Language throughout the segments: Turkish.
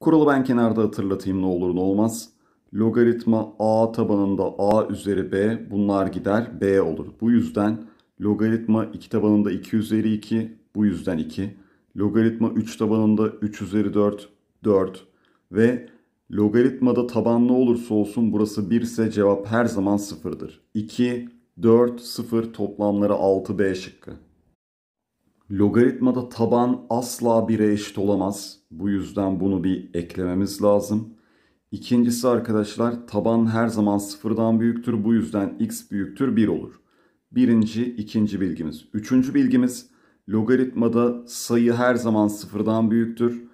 Kuralı ben kenarda hatırlatayım ne olur ne olmaz. Logaritma a tabanında a üzeri b bunlar gider b olur. Bu yüzden logaritma 2 tabanında 2 üzeri 2 bu yüzden 2. Logaritma 3 tabanında 3 üzeri 4 4 ve logaritmada taban ne olursa olsun burası 1 ise cevap her zaman 0'dır. 2, 4, 0 toplamları 6b şıkkı. Logaritmada taban asla 1'e eşit olamaz. Bu yüzden bunu bir eklememiz lazım. İkincisi arkadaşlar taban her zaman sıfırdan büyüktür. Bu yüzden x büyüktür 1 olur. Birinci, ikinci bilgimiz. Üçüncü bilgimiz logaritmada sayı her zaman sıfırdan büyüktür.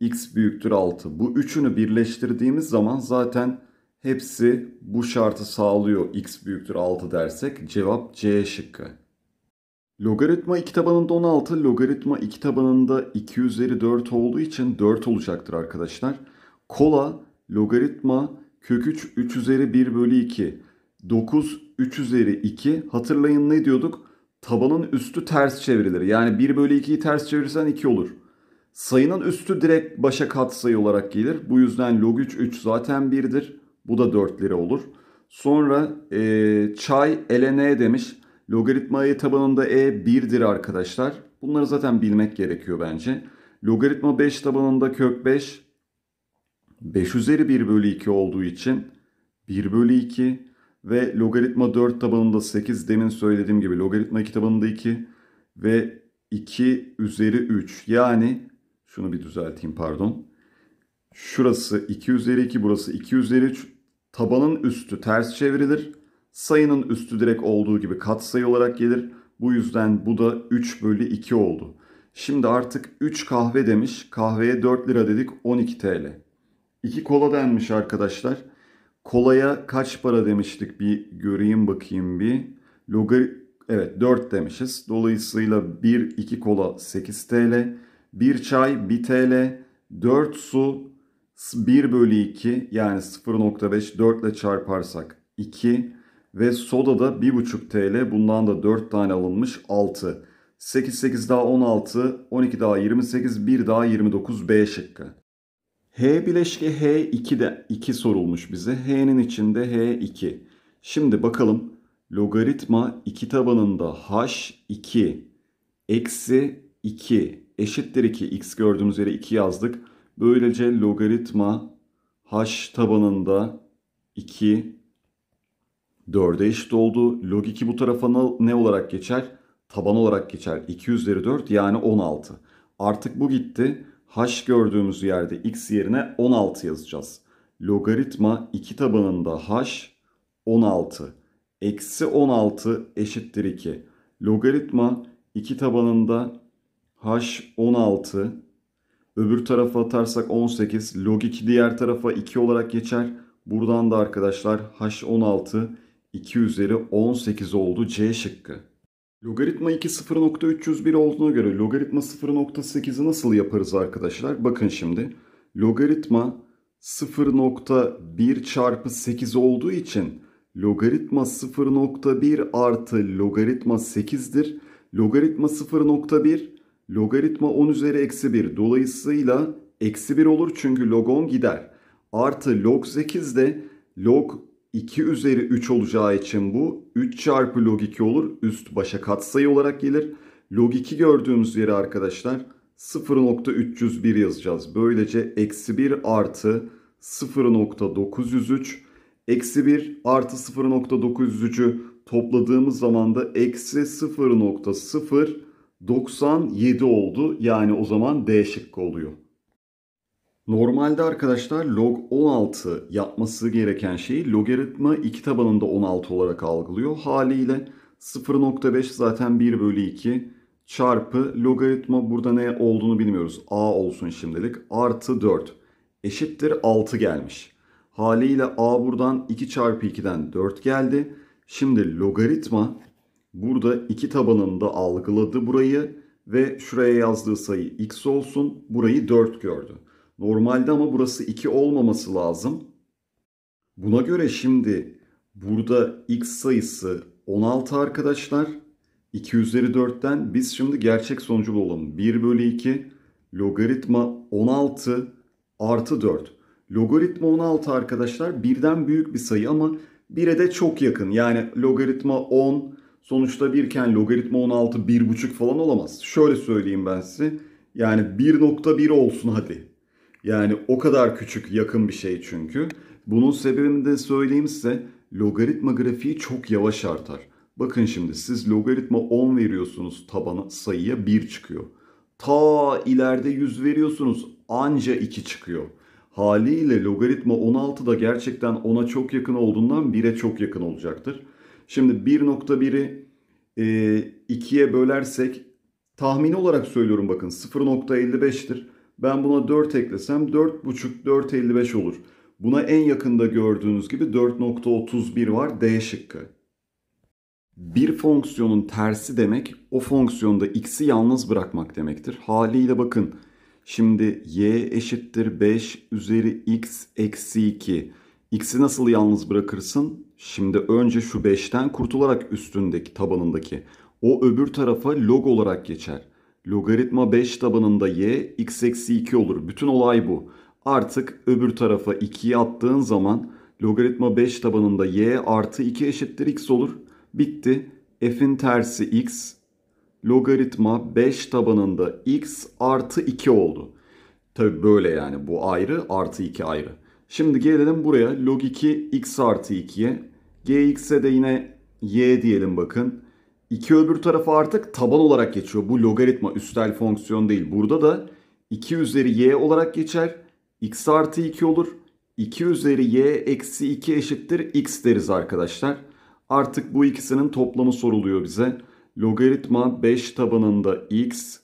x büyüktür 6. Bu üçünü birleştirdiğimiz zaman zaten hepsi bu şartı sağlıyor. x büyüktür 6 dersek cevap C şıkkı. Logaritma 2 tabanında 16, logaritma 2 tabanında 2 üzeri 4 olduğu için 4 olacaktır arkadaşlar. Kola logaritma kök 3 3 üzeri 1 bölü 2. 9 3 üzeri 2. Hatırlayın ne diyorduk? Tabanın üstü ters çevrilir. Yani 1 bölü 2'yi ters çevirirsen 2 olur. Sayının üstü direkt başa katsayı olarak gelir. Bu yüzden log 3 3 zaten 1'dir. Bu da 4 lira olur. Sonra e, çay elene demiş. Logaritma e tabanında e 1'dir arkadaşlar. Bunları zaten bilmek gerekiyor bence. Logaritma 5 tabanında kök 5. 5 üzeri 1 bölü 2 olduğu için 1 bölü 2 ve logaritma 4 tabanında 8 demin söylediğim gibi logaritma 2 tabanında 2 ve 2 üzeri 3 yani şunu bir düzelteyim pardon. Şurası 2 üzeri 2 burası 2 üzeri 3 tabanın üstü ters çevrilir Sayının üstü direkt olduğu gibi katsayı olarak gelir. Bu yüzden bu da 3 bölü 2 oldu. Şimdi artık 3 kahve demiş. Kahveye 4 lira dedik 12 TL. 2 kola denmiş arkadaşlar. Kolaya kaç para demiştik bir göreyim bakayım bir. Logar. evet 4 demişiz. Dolayısıyla 1 2 kola 8 TL. 1 çay 1 TL. 4 su 1 bölü 2 yani 0.5 4 ile çarparsak 2. Ve soda da 1,5 TL. Bundan da 4 tane alınmış 6. 8, 8 daha 16, 12 daha 28, 1 daha 29 B şıkkı. H bileşke H2 de 2 sorulmuş bize. H'nin içinde H2. Şimdi bakalım logaritma 2 tabanında H2 eksi 2 eşittir 2. X gördüğümüz yere 2 yazdık. Böylece logaritma H tabanında 2 4'e eşit oldu. Log 2 bu tarafa ne olarak geçer? Taban olarak geçer. 2 üzeri 4 yani 16. Artık bu gitti. H gördüğümüz yerde x yerine 16 yazacağız. Logaritma 2 tabanında h 16. Eksi 16 eşittir 2. Logaritma 2 tabanında h 16. Öbür tarafa atarsak 18. Log 2 diğer tarafa 2 olarak geçer. Buradan da arkadaşlar h 16 2 üzeri 18 oldu C şıkkı. Logaritma 2 0.301 olduğuna göre logaritma 0.8'i nasıl yaparız arkadaşlar? Bakın şimdi logaritma 0.1 çarpı 8 olduğu için logaritma 0.1 artı logaritma 8'dir. Logaritma 0.1 logaritma 10 üzeri eksi 1 dolayısıyla eksi 1 olur çünkü log 10 gider. Artı log 8 de log 2 üzeri 3 olacağı için bu 3 çarpı log 2 olur. Üst başa katsayı olarak gelir. Log 2 gördüğümüz yeri arkadaşlar 0.301 yazacağız. Böylece eksi 1 artı 0.903 eksi 1 artı 0.903'ü topladığımız zaman da eksi 0.097 oldu. Yani o zaman D şıkkı oluyor. Normalde arkadaşlar log 16 yapması gereken şeyi logaritma 2 tabanında 16 olarak algılıyor. Haliyle 0.5 zaten 1 bölü 2 çarpı logaritma burada ne olduğunu bilmiyoruz. A olsun şimdilik artı 4 eşittir 6 gelmiş. Haliyle A buradan 2 çarpı 2'den 4 geldi. Şimdi logaritma burada 2 tabanında algıladı burayı ve şuraya yazdığı sayı x olsun burayı 4 gördü. Normalde ama burası 2 olmaması lazım. Buna göre şimdi burada x sayısı 16 arkadaşlar. 2 üzeri 4'ten biz şimdi gerçek sonucu bulalım. 1 bölü 2 logaritma 16 artı 4. Logaritma 16 arkadaşlar birden büyük bir sayı ama 1'e de çok yakın. Yani logaritma 10 sonuçta birken logaritma 16 1,5 falan olamaz. Şöyle söyleyeyim ben size. Yani 1.1 olsun hadi. Yani o kadar küçük yakın bir şey çünkü. Bunun sebebini de söyleyeyim size logaritma grafiği çok yavaş artar. Bakın şimdi siz logaritma 10 veriyorsunuz tabana sayıya 1 çıkıyor. Ta ileride 100 veriyorsunuz anca 2 çıkıyor. Haliyle logaritma 16 da gerçekten 10'a çok yakın olduğundan 1'e çok yakın olacaktır. Şimdi 1.1'i e, 2'ye bölersek tahmini olarak söylüyorum bakın 0.55'tir. Ben buna 4 eklesem 4.5 4.55 olur. Buna en yakında gördüğünüz gibi 4.31 var D şıkkı. Bir fonksiyonun tersi demek o fonksiyonda x'i yalnız bırakmak demektir. Haliyle bakın şimdi y eşittir 5 üzeri x eksi 2. X'i nasıl yalnız bırakırsın? Şimdi önce şu 5'ten kurtularak üstündeki tabanındaki o öbür tarafa log olarak geçer. Logaritma 5 tabanında y x eksi 2 olur. Bütün olay bu. Artık öbür tarafa 2'yi attığın zaman logaritma 5 tabanında y artı 2 eşittir x olur. Bitti. F'in tersi x logaritma 5 tabanında x artı 2 oldu. Tabi böyle yani bu ayrı artı 2 ayrı. Şimdi gelelim buraya log 2 x artı 2'ye. gx'e de yine y diyelim bakın. 2 öbür tarafı artık taban olarak geçiyor. Bu logaritma üstel fonksiyon değil. Burada da 2 üzeri y olarak geçer. x artı 2 olur. 2 üzeri y eksi 2 eşittir x deriz arkadaşlar. Artık bu ikisinin toplamı soruluyor bize. Logaritma 5 tabanında x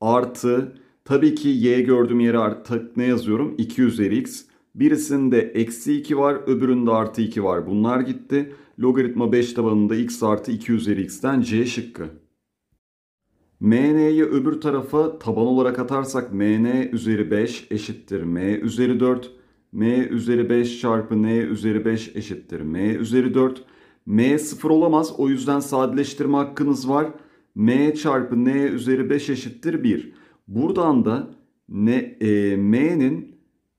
artı tabii ki y gördüğüm yere artık ne yazıyorum? 2 üzeri x. Birisinde eksi 2 var öbüründe artı 2 var. Bunlar gitti logaritma 5 tabanında x artı 2 üzeri x'ten c şıkkı. mn'yi öbür tarafa taban olarak atarsak mn üzeri 5 eşittir m üzeri 4. m üzeri 5 çarpı n üzeri 5 eşittir m üzeri 4. m sıfır olamaz o yüzden sadeleştirme hakkınız var. m çarpı n üzeri 5 eşittir 1. Buradan da ne, e, m'nin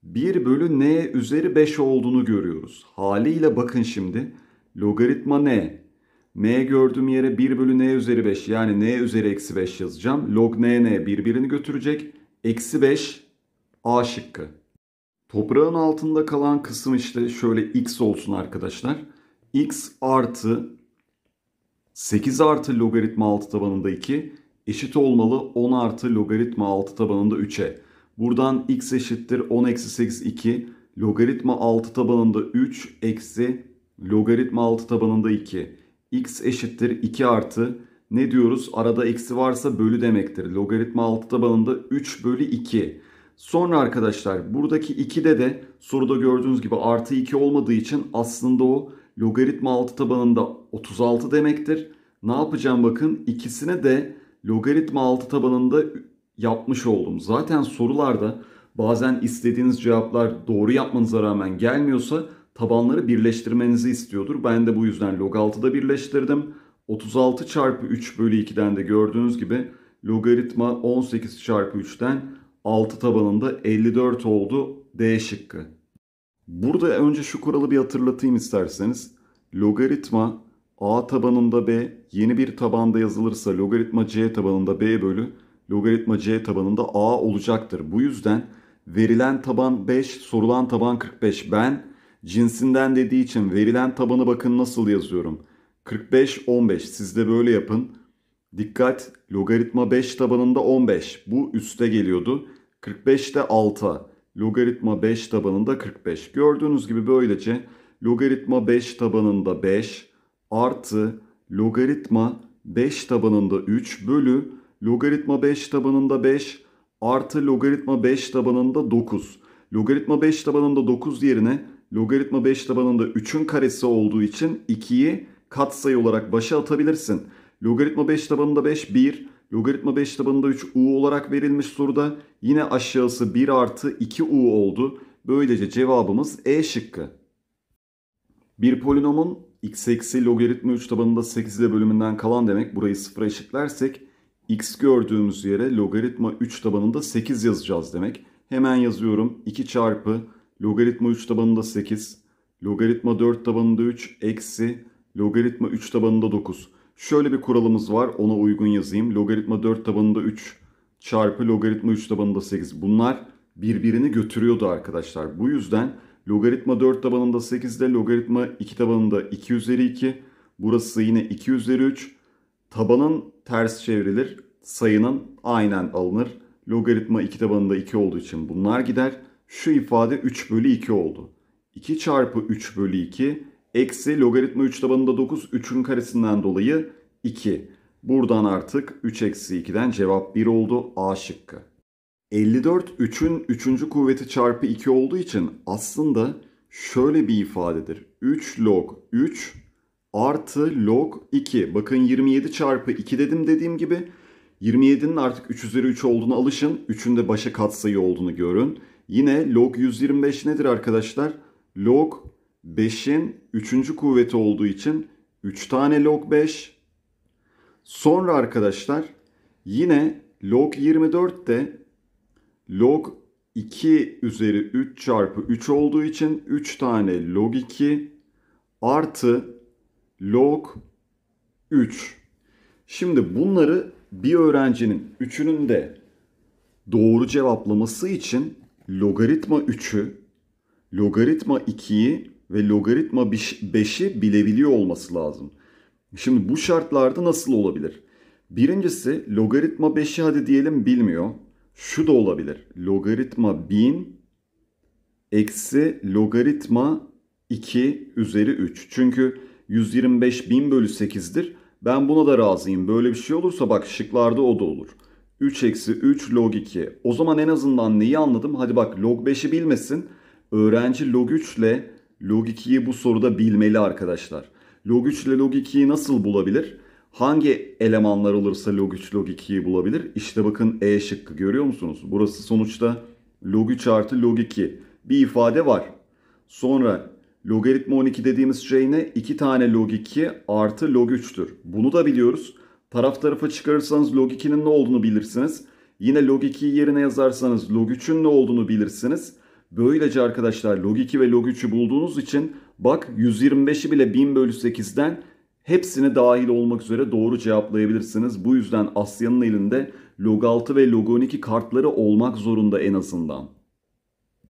1 bölü n üzeri 5 olduğunu görüyoruz. Haliyle bakın şimdi Logaritma n. m gördüğüm yere 1 bölü n üzeri 5 yani n üzeri eksi 5 yazacağım. Log n n birbirini götürecek. Eksi 5 a şıkkı. Toprağın altında kalan kısım işte şöyle x olsun arkadaşlar. x artı 8 artı logaritma 6 tabanında 2 eşit olmalı 10 artı logaritma 6 tabanında 3'e. Buradan x eşittir 10 eksi 8 2 logaritma 6 tabanında 3 eksi Logaritma 6 tabanında 2. x eşittir 2 artı. Ne diyoruz? Arada eksi varsa bölü demektir. Logaritma 6 tabanında 3 bölü 2. Sonra arkadaşlar buradaki 2'de de soruda gördüğünüz gibi artı 2 olmadığı için aslında o logaritma 6 tabanında 36 demektir. Ne yapacağım bakın ikisine de logaritma 6 tabanında yapmış oldum. Zaten sorularda bazen istediğiniz cevaplar doğru yapmanıza rağmen gelmiyorsa tabanları birleştirmenizi istiyordur. Ben de bu yüzden log 6'da birleştirdim. 36 çarpı 3 bölü 2'den de gördüğünüz gibi logaritma 18 çarpı 3'ten 6 tabanında 54 oldu D şıkkı. Burada önce şu kuralı bir hatırlatayım isterseniz. Logaritma a tabanında b yeni bir tabanda yazılırsa logaritma c tabanında b bölü logaritma c tabanında a olacaktır. Bu yüzden verilen taban 5 sorulan taban 45 ben Cinsinden dediği için verilen tabanı bakın nasıl yazıyorum. 45-15 siz de böyle yapın. Dikkat logaritma 5 tabanında 15 bu üste geliyordu. 45 de 6 logaritma 5 tabanında 45. Gördüğünüz gibi böylece logaritma 5 tabanında 5 artı logaritma 5 tabanında 3 bölü logaritma 5 tabanında 5 artı logaritma 5 tabanında 9. Logaritma 5 tabanında 9 yerine logaritma 5 tabanında 3'ün karesi olduğu için 2'yi katsayı olarak başa atabilirsin. Logaritma 5 tabanında 5 1, logaritma 5 tabanında 3 u olarak verilmiş soruda yine aşağısı 1 artı 2 u oldu. Böylece cevabımız E şıkkı. Bir polinomun x eksi logaritma 3 tabanında 8 ile bölümünden kalan demek burayı sıfıra eşitlersek x gördüğümüz yere logaritma 3 tabanında 8 yazacağız demek. Hemen yazıyorum 2 çarpı Logaritma 3 tabanında 8. Logaritma 4 tabanında 3 eksi logaritma 3 tabanında 9. Şöyle bir kuralımız var ona uygun yazayım. Logaritma 4 tabanında 3 çarpı logaritma 3 tabanında 8. Bunlar birbirini götürüyordu arkadaşlar. Bu yüzden logaritma 4 tabanında 8 ile logaritma 2 tabanında 2 üzeri 2. Burası yine 2 üzeri 3. Tabanın ters çevrilir. Sayının aynen alınır. Logaritma 2 tabanında 2 olduğu için bunlar gider şu ifade 3 bölü 2 oldu. 2 çarpı 3 bölü 2 eksi logaritma 3 tabanında 9 3'ün karesinden dolayı 2. Buradan artık 3 eksi 2'den cevap 1 oldu A şıkkı. 54 3'ün 3. kuvveti çarpı 2 olduğu için aslında şöyle bir ifadedir. 3 log 3 artı log 2. Bakın 27 çarpı 2 dedim dediğim gibi 27'nin artık 3 üzeri 3 olduğunu alışın. 3'ün de başa katsayı olduğunu görün. Yine log 125 nedir arkadaşlar? Log 5'in 3. kuvveti olduğu için 3 tane log 5. Sonra arkadaşlar yine log 24 de log 2 üzeri 3 çarpı 3 olduğu için 3 tane log 2 artı log 3. Şimdi bunları bir öğrencinin üçünün de doğru cevaplaması için logaritma 3'ü, logaritma 2'yi ve logaritma 5'i bilebiliyor olması lazım. Şimdi bu şartlarda nasıl olabilir? Birincisi logaritma 5'i hadi diyelim bilmiyor. Şu da olabilir. Logaritma 1000 eksi logaritma 2 üzeri 3. Çünkü 125 bin bölü 8'dir. Ben buna da razıyım. Böyle bir şey olursa bak şıklarda o da olur. 3 eksi 3 log 2. O zaman en azından neyi anladım? Hadi bak log 5'i bilmesin. Öğrenci log 3 ile log 2'yi bu soruda bilmeli arkadaşlar. Log 3 ile log 2'yi nasıl bulabilir? Hangi elemanlar olursa log 3 log 2'yi bulabilir? İşte bakın E şıkkı görüyor musunuz? Burası sonuçta log 3 artı log 2 bir ifade var. Sonra logaritma 12 dediğimiz şey ne? 2 tane log 2 artı log 3'tür. Bunu da biliyoruz. Paraf tarafa çıkarırsanız log 2'nin ne olduğunu bilirsiniz. Yine log 2'yi yerine yazarsanız log 3'ün ne olduğunu bilirsiniz. Böylece arkadaşlar log 2 ve log 3'ü bulduğunuz için bak 125'i bile 1000 bölü 8'den hepsini dahil olmak üzere doğru cevaplayabilirsiniz. Bu yüzden Asya'nın elinde log 6 ve log 12 kartları olmak zorunda en azından.